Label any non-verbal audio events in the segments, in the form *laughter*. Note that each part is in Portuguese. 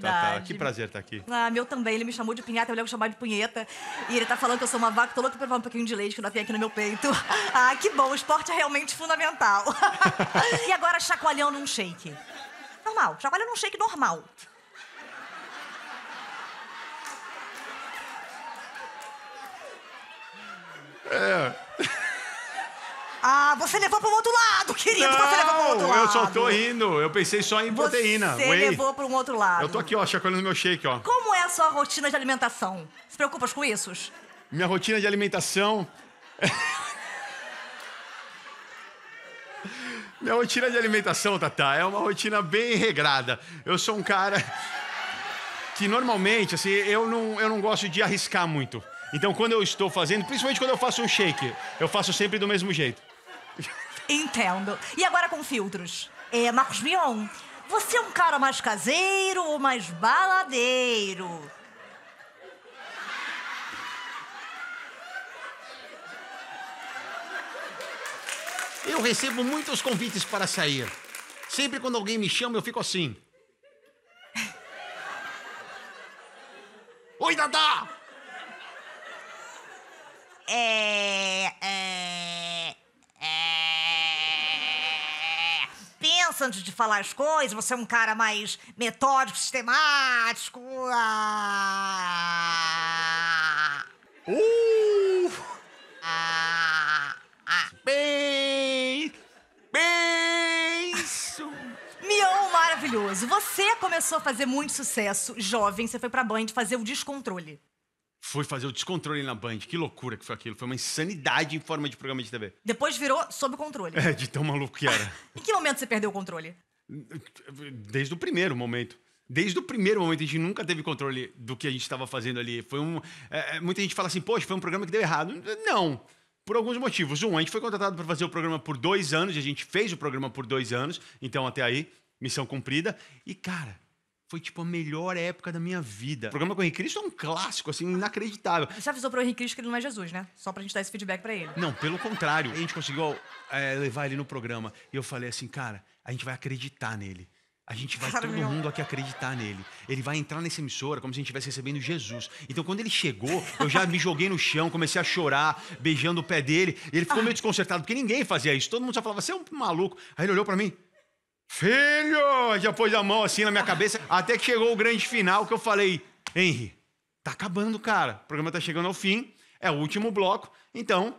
Tatá, tá. que prazer estar aqui. Ah, meu também. Ele me chamou de pinhata, eu levo chamar de punheta. E ele tá falando que eu sou uma vaca, tô louca pra provar um pouquinho de leite que ainda tenho aqui no meu peito. *laughs* Ah, que bom, o esporte é realmente fundamental. *laughs* e agora chacoalhando um shake. Normal, chacoalhando um shake normal. É. Ah, você levou para o outro lado, querido. Não, você levou para o outro lado. Eu só tô rindo. Eu pensei só em proteína. Você whey. levou para um outro lado. Eu tô aqui, ó, chacoalhando meu shake, ó. Como é a sua rotina de alimentação? Se preocupa com isso? Minha rotina de alimentação. *laughs* Minha rotina de alimentação, Tatá, é uma rotina bem regrada. Eu sou um cara que normalmente, assim, eu não, eu não gosto de arriscar muito. Então, quando eu estou fazendo, principalmente quando eu faço um shake, eu faço sempre do mesmo jeito. Entendo. E agora com filtros. É, Marcos Mion, você é um cara mais caseiro ou mais baladeiro? Eu recebo muitos convites para sair. Sempre quando alguém me chama, eu fico assim. Oi, Dadá! É, é. antes de falar as coisas, você é um cara mais metódico, sistemático. Ah. Uh. Ah. Ah. Bem. Bem. Mion maravilhoso. Você começou a fazer muito sucesso jovem, você foi pra Band fazer o descontrole. Foi fazer o descontrole na Band. Que loucura que foi aquilo. Foi uma insanidade em forma de programa de TV. Depois virou sob controle. É, de tão maluco que era. *laughs* em que momento você perdeu o controle? Desde o primeiro momento. Desde o primeiro momento, a gente nunca teve controle do que a gente estava fazendo ali. Foi um. É, é, muita gente fala assim, poxa, foi um programa que deu errado. Não. Por alguns motivos. Um, a gente foi contratado para fazer o programa por dois anos, a gente fez o programa por dois anos, então até aí, missão cumprida. E, cara, foi tipo a melhor época da minha vida. O programa com o Henrique Cristo é um clássico, assim, inacreditável. Você avisou pro Henrique Cristo que ele não é Jesus, né? Só pra gente dar esse feedback pra ele. Não, pelo contrário. A gente conseguiu é, levar ele no programa. E eu falei assim, cara, a gente vai acreditar nele. A gente vai todo mundo aqui acreditar nele. Ele vai entrar nessa emissora como se a gente estivesse recebendo Jesus. Então, quando ele chegou, eu já me joguei no chão, comecei a chorar, beijando o pé dele. ele ficou meio desconcertado, porque ninguém fazia isso. Todo mundo só falava, você é um maluco. Aí ele olhou para mim, Filho! Já pôs a mão assim na minha cabeça. Até que chegou o grande final que eu falei: Henry, tá acabando, cara. O programa tá chegando ao fim. É o último bloco. Então,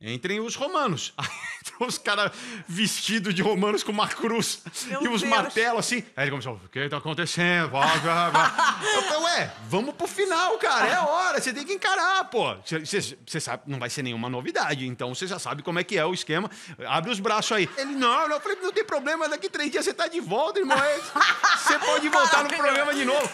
entrem os romanos. *laughs* os caras vestidos de romanos com uma cruz Meu e os martelos assim. Aí ele começou: o que tá acontecendo? *laughs* eu então, falei: ué, vamos pro final, cara. É hora, você tem que encarar, pô. Você sabe, não vai ser nenhuma novidade, então você já sabe como é que é o esquema. Abre os braços aí. Ele: não, não. Eu falei: não tem problema, daqui três dias você tá de volta, irmão. É, você pode voltar no programa de novo.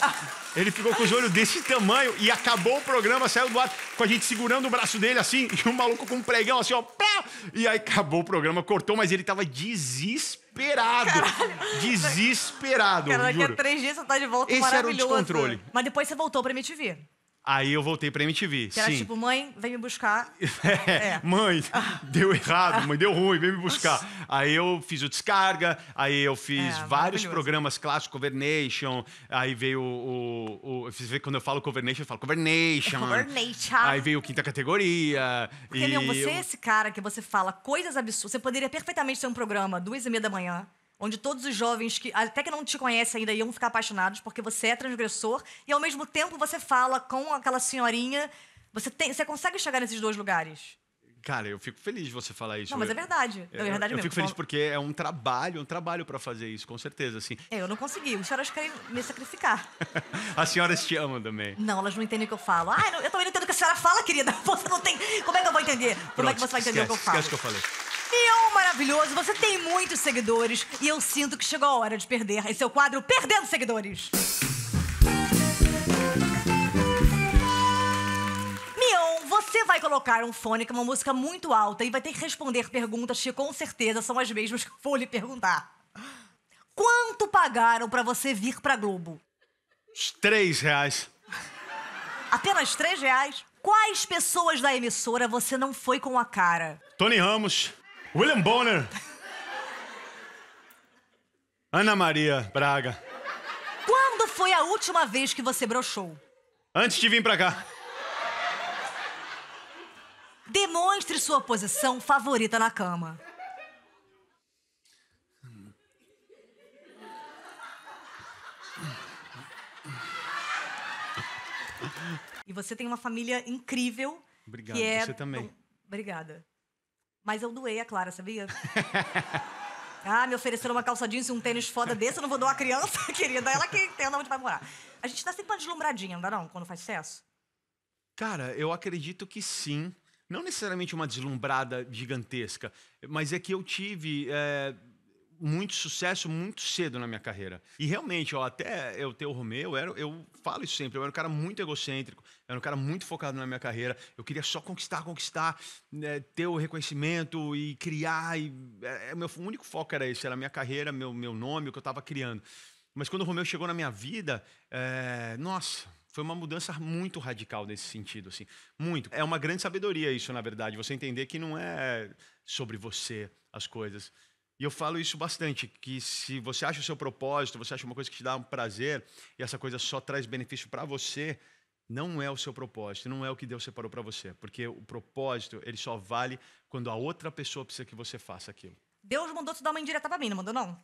Ele ficou com os olhos desse tamanho e acabou o programa, saiu do ar com a gente segurando o braço dele assim e o maluco com um pregão assim, ó. Pá, e aí acabou o programa, cortou, mas ele tava desesperado. Caralho. Desesperado. Cara, daqui a três dias você tá de volta Esse era o descontrole. Mas depois você voltou pra MTV. Aí eu voltei pra MTV. Que era tipo, mãe, vem me buscar. *laughs* É, é. Mãe, ah. deu errado, mãe, deu ruim, vem me *laughs* buscar. Aí eu fiz o Descarga, aí eu fiz é, vários programas clássicos, Cover Nation, aí veio o. o, o quando eu falo Cover Nation, eu falo Cover Nation. Cover Nation. Aí veio o Quinta Categoria. Porque, e meu, você eu... é esse cara que você fala coisas absurdas. Você poderia perfeitamente ter um programa duas e meia da manhã onde todos os jovens que até que não te conhecem ainda iam ficar apaixonados porque você é transgressor e ao mesmo tempo você fala com aquela senhorinha. Você, tem, você consegue chegar nesses dois lugares? Cara, eu fico feliz de você falar isso. Não, mas é verdade. É, é verdade eu, mesmo. Eu fico feliz porque é um trabalho, um trabalho para fazer isso, com certeza, assim. É, eu não consegui. As senhoras querem me sacrificar. *laughs* As senhoras te amam também. Não, elas não entendem o que eu falo. Ah, eu também não entendo o que a senhora fala, querida. *laughs* Você não tem... Como é que eu vou entender? Pronto, Como é que você vai entender esquece, o que eu falo? Esquece que eu falei maravilhoso, você tem muitos seguidores e eu sinto que chegou a hora de perder. Esse é o quadro Perdendo Seguidores. Mion, você vai colocar um fone com uma música muito alta e vai ter que responder perguntas que com certeza são as mesmas que eu vou lhe perguntar. Quanto pagaram para você vir pra Globo? Três reais. Apenas três reais? Quais pessoas da emissora você não foi com a cara? Tony Ramos, William Bonner. Ana Maria Braga. Quando foi a última vez que você broxou? Antes de vir pra cá. Demonstre sua posição favorita na cama. E você tem uma família incrível. Obrigado, é... você também. Obrigada. Mas eu doei a Clara, sabia? *laughs* ah, me ofereceram uma calça jeans e um tênis foda desse, eu não vou dar a criança, *laughs* querida. Ela que entenda onde vai morar. A gente tá sempre uma deslumbradinha, não dá não, quando faz sucesso? Cara, eu acredito que sim. Não necessariamente uma deslumbrada gigantesca, mas é que eu tive. É muito sucesso muito cedo na minha carreira. E realmente, ó, até eu ter o Romeu, eu, eu falo isso sempre, eu era um cara muito egocêntrico, eu era um cara muito focado na minha carreira, eu queria só conquistar, conquistar, né, ter o reconhecimento e criar. E, é, é meu único foco era esse, era a minha carreira, meu, meu nome, o que eu estava criando. Mas quando o Romeu chegou na minha vida, é, nossa, foi uma mudança muito radical nesse sentido, assim, muito. É uma grande sabedoria isso, na verdade, você entender que não é sobre você as coisas e eu falo isso bastante, que se você acha o seu propósito, você acha uma coisa que te dá um prazer e essa coisa só traz benefício para você, não é o seu propósito, não é o que Deus separou para você, porque o propósito, ele só vale quando a outra pessoa precisa que você faça aquilo. Deus mandou te dar uma indireta para mim, não mandou não?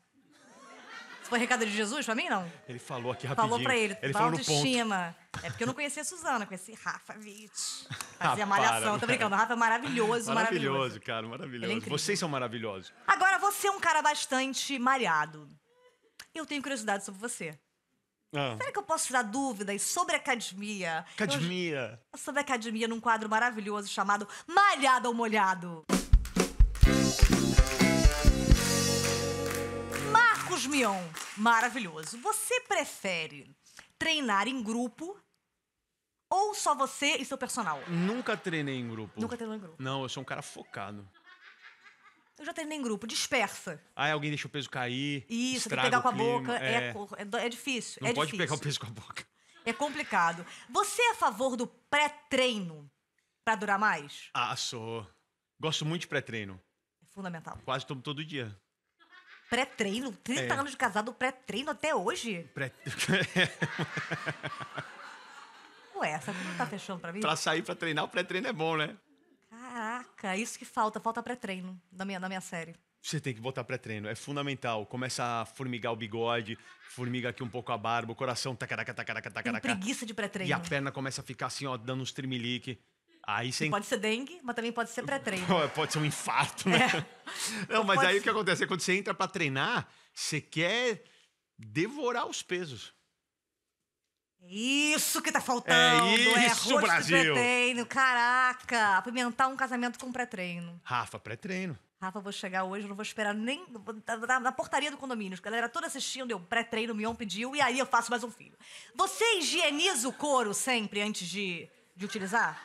foi recado de Jesus pra mim, não? Ele falou aqui rapidinho. Falou pra ele. Ele falou autoestima. No ponto. É porque eu não conhecia a Suzana, conheci Rafa Witt. *laughs* Fazia ah, malhação, para, tô brincando. Rafa é maravilhoso, maravilhoso. Maravilhoso, cara, maravilhoso. É Vocês são maravilhosos. Agora, você é um cara bastante malhado. Eu tenho curiosidade sobre você. Ah. Será que eu posso tirar dúvidas sobre a academia? Academia. Eu... sobre a academia num quadro maravilhoso chamado Malhado ou Molhado. Marcos Mion, maravilhoso. Você prefere treinar em grupo ou só você e seu personal? Nunca treinei em grupo. Nunca treinei em grupo. Não, eu sou um cara focado. Eu já treinei em grupo, dispersa. Ah, alguém deixa o peso cair. Isso, tem que pegar com a boca. É, é, é, é difícil. Não é pode difícil. pegar o peso com a boca. É complicado. Você é a favor do pré-treino para durar mais? Ah, sou. Gosto muito de pré-treino. É fundamental. Quase tomo todo dia. Pré-treino? 30 é. anos de casado, pré-treino até hoje? Pré... *laughs* Ué, essa não tá fechando pra mim? Pra sair pra treinar, o pré-treino é bom, né? Caraca, isso que falta, falta pré-treino na minha, na minha série. Você tem que botar pré-treino, é fundamental. Começa a formigar o bigode, formiga aqui um pouco a barba, o coração tacaraca, tacaraca, tacaraca. Tem preguiça de pré-treino. E a perna começa a ficar assim, ó, dando uns trimelique. Aí Pode ser dengue, mas também pode ser pré-treino. *laughs* pode ser um infarto, né? É. *laughs* Não, mas aí ser. o que acontece? É quando você entra para treinar, você quer devorar os pesos. É isso que tá é faltando. É isso, é Brasil. pré-treino, caraca. Apimentar um casamento com pré-treino. Rafa, pré-treino. Rafa, vou chegar hoje, não vou esperar nem. Tá, tá na, portaria do condomínio. A galera toda assistindo, eu pré-treino, o Mion pediu, e aí eu faço mais um filho. Você higieniza o couro sempre antes de, de utilizar?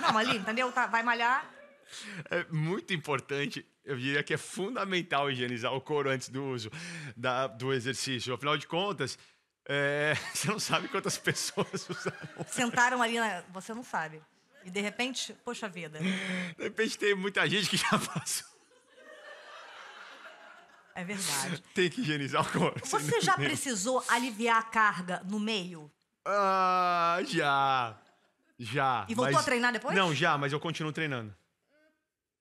Não, ali, entendeu? Tá, vai malhar. É muito importante, eu diria que é fundamental higienizar o couro antes do uso da, do exercício. Afinal de contas, é, *laughs* você não sabe quantas pessoas usaram. Sentaram ali, na, você não sabe. E de repente, poxa vida. De repente tem muita gente que já *laughs* passou. É verdade. Tem que higienizar o corpo. Você já precisou aliviar a carga no meio? Ah, já. Já. E voltou mas... a treinar depois? Não, já, mas eu continuo treinando.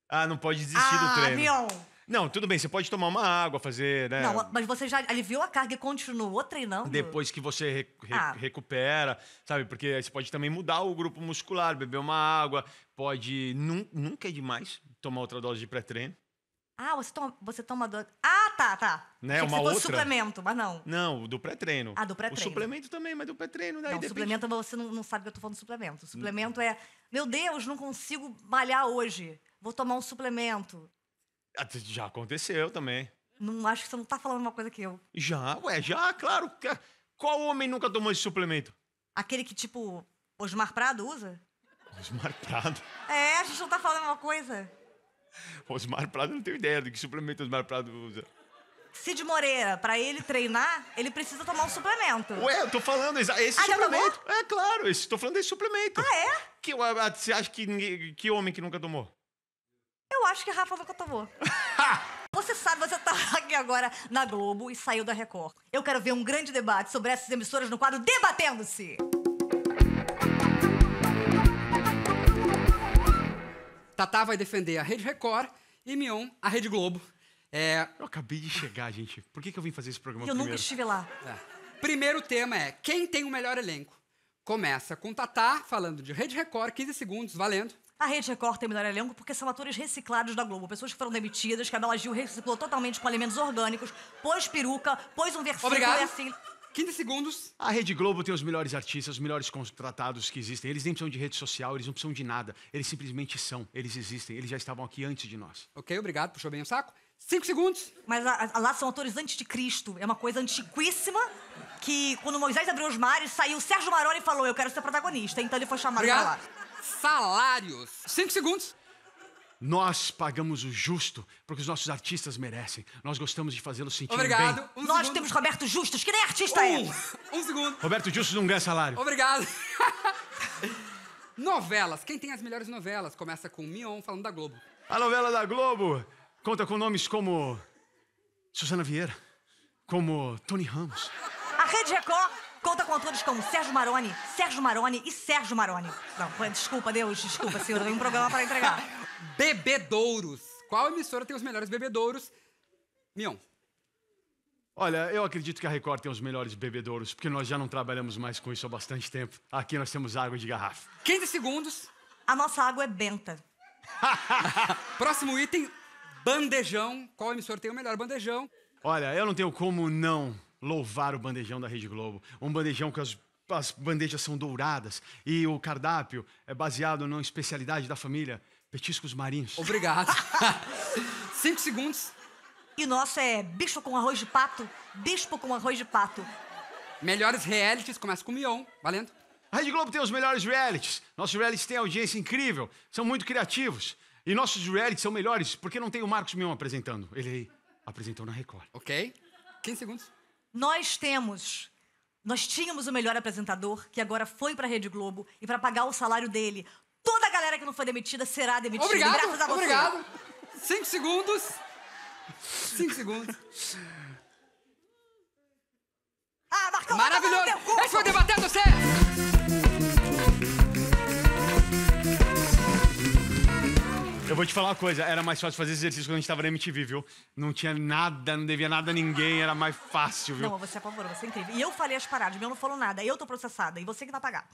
Ah, não pode desistir ah, do treino. Meu. Não, tudo bem, você pode tomar uma água, fazer, né? Não, mas você já aliviou a carga e continuou treinando? Depois que você re re ah. recupera, sabe? Porque você pode também mudar o grupo muscular, beber uma água, pode. Nunca é demais tomar outra dose de pré-treino. Ah, você toma, você toma Ah, tá, tá. Né? Uma outra. suplemento, mas não. Não, do pré-treino. Ah, do pré-treino. O suplemento também, mas do pré-treino. Daí não, depende... suplemento você não, não sabe que eu tô falando de suplemento. O hum. suplemento é, meu Deus, não consigo malhar hoje. Vou tomar um suplemento. Ah, já aconteceu também. Não acho que você não tá falando uma coisa que eu. Já, ué, já, claro. Qual homem nunca tomou esse suplemento? Aquele que, tipo, Osmar Prado usa? Osmar Prado? *laughs* É, a gente não tá falando uma coisa. Osmar Prado, não tenho ideia do que suplemento Osmar Prado usa. Cid Moreira, pra ele treinar, ele precisa tomar um suplemento. Ué, eu tô falando, esse ah, suplemento. É claro, estou tô falando desse suplemento. Ah, é? Que, ah, você acha que, que homem que nunca tomou? Eu acho que a Rafa nunca tomou. *laughs* você sabe, você tá aqui agora na Globo e saiu da Record. Eu quero ver um grande debate sobre essas emissoras no quadro Debatendo-se. Tatá vai defender a Rede Record e Mion a Rede Globo. É, eu acabei de chegar, gente. Por que, que eu vim fazer esse programa eu primeiro? Eu nunca estive lá. É. Primeiro tema é quem tem o melhor elenco. Começa com Tatá, falando de Rede Record, 15 segundos, valendo. A Rede Record tem o melhor elenco porque são atores reciclados da Globo. Pessoas que foram demitidas, que a Bela Gil reciclou totalmente com alimentos orgânicos, pôs peruca, pôs um versículo Obrigado. e assim... 15 segundos. A Rede Globo tem os melhores artistas, os melhores contratados que existem. Eles nem precisam de rede social, eles não precisam de nada. Eles simplesmente são, eles existem, eles já estavam aqui antes de nós. Ok, obrigado, puxou bem o saco. Cinco segundos. Mas a, a, lá são autores antes de Cristo. É uma coisa antiquíssima que quando Moisés abriu os mares, saiu o Sérgio Maroni e falou: Eu quero ser protagonista. Então ele foi chamado Obrigado. pra lá. Salários. Cinco segundos. Nós pagamos o justo porque os nossos artistas merecem. Nós gostamos de fazê-los sentir Obrigado. bem. Um Nós segundo. temos Roberto Justus, que nem artista é. um. é. Um segundo. Roberto Justus não ganha salário. Obrigado. *laughs* novelas. Quem tem as melhores novelas? Começa com Mion falando da Globo. A novela da Globo Conta com nomes como Susana Vieira, como Tony Ramos. A Rede Record conta com atores como Sérgio Maroni, Sérgio Maroni e Sérgio Maroni. Não, desculpa, Deus, desculpa, senhor, eu tenho um programa para entregar. *laughs* Bebedouros. Qual emissora tem os melhores bebedouros? Mion. Olha, eu acredito que a Record tem os melhores bebedouros, porque nós já não trabalhamos mais com isso há bastante tempo. Aqui nós temos água de garrafa. 15 segundos. A nossa água é benta. *laughs* Próximo item, bandejão. Qual emissor é tem o melhor bandejão? Olha, eu não tenho como não louvar o bandejão da Rede Globo. Um bandejão que as, as bandejas são douradas e o cardápio é baseado na especialidade da família, petiscos marinhos. Obrigado. *laughs* Cinco segundos. E o nosso é bicho com arroz de pato, bispo com arroz de pato. Melhores realities, começa com Mion, valendo? A Rede Globo tem os melhores realities. Nossos realities têm audiência incrível, são muito criativos. E nossos reality são melhores porque não tem o Marcos Mion apresentando. Ele apresentou na Record. Ok. 15 segundos. Nós temos. Nós tínhamos o melhor apresentador, que agora foi pra Rede Globo, e para pagar o salário dele, toda a galera que não foi demitida será demitida. Obrigado, graças a você. Obrigado. Cinco segundos. Cinco segundos. Ah, Marcão, Maravilhoso! Esse foi o Debatendo você. vou te falar uma coisa, era mais fácil fazer exercício quando a gente tava na MTV, viu? Não tinha nada, não devia nada a ninguém, era mais fácil, viu? Não, você é favor, você é incrível. E eu falei as paradas, meu não falou nada, eu tô processada, e você que vai pagar.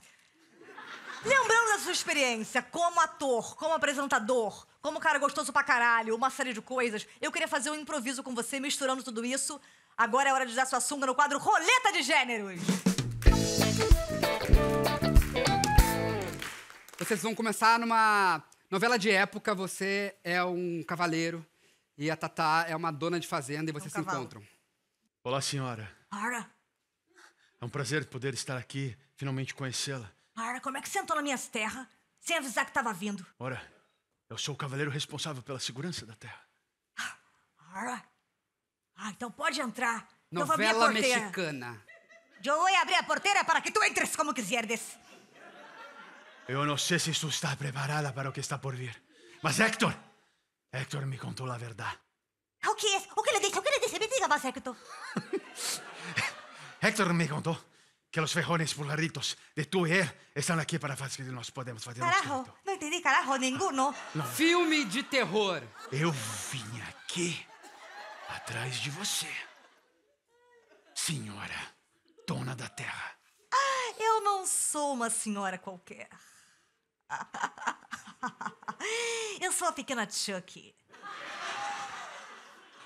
Lembrando da sua experiência como ator, como apresentador, como cara gostoso pra caralho, uma série de coisas, eu queria fazer um improviso com você, misturando tudo isso. Agora é hora de dar sua sunga no quadro Roleta de Gêneros. Vocês vão começar numa Novela de época, você é um cavaleiro e a Tatá é uma dona de fazenda e é vocês um se encontram. Olá, senhora. Ara. É um prazer poder estar aqui, finalmente conhecê-la. Ara, como é que você entrou nas minhas terras sem avisar que estava vindo? Ora, eu sou o cavaleiro responsável pela segurança da terra. Ara. Ah, então pode entrar. Novela mexicana. Eu vou abrir a porteira para que tu entres como quiseres. Eu não sei se tu está preparada para o que está por vir. Mas Hector, Hector me contou a verdade. O que é? O que ele disse? O que ele disse? Me diga mas Hector. Hector *laughs* me contou que os fejones pularitos de tu e ele estão aqui para fazer o que nós podemos fazer Carajo, não entendi carajo nenhum. Filme de terror. Eu vim aqui atrás de você, senhora, dona da terra. Ah, eu não sou uma senhora qualquer. *laughs* Eu sou a pequena Chucky.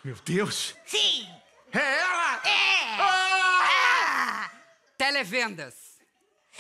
Meu Deus! Sim! É ela! É! Ah! Ah! Televendas.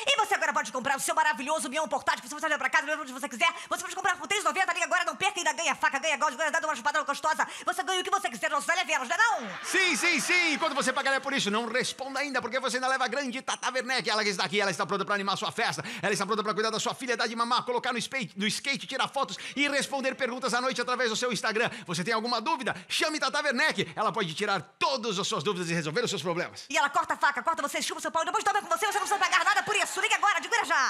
E você agora pode comprar o seu maravilhoso Mion portátil, você levar pra casa, mesmo onde você quiser. Você pode comprar por 3,90, liga agora, não perca, ainda ganha faca, ganha gold, ganha dado uma chupadão gostosa. Você ganha o que você quiser, não sale velas, não é não? Sim, sim, sim. Quando você pagar é por isso, não responda ainda, porque você ainda leva a grande Tata Werneck. Ela que está aqui, ela está pronta pra animar sua festa, ela está pronta pra cuidar da sua filha, dar de mamar, colocar no skate, no skate, tirar fotos e responder perguntas à noite através do seu Instagram. Você tem alguma dúvida? Chame Tata Werneck. Ela pode tirar todas as suas dúvidas e resolver os seus problemas. E ela corta a faca, corta você, chupa o seu pau, depois toma com você, você não precisa pagar nada por isso sua. agora, de já!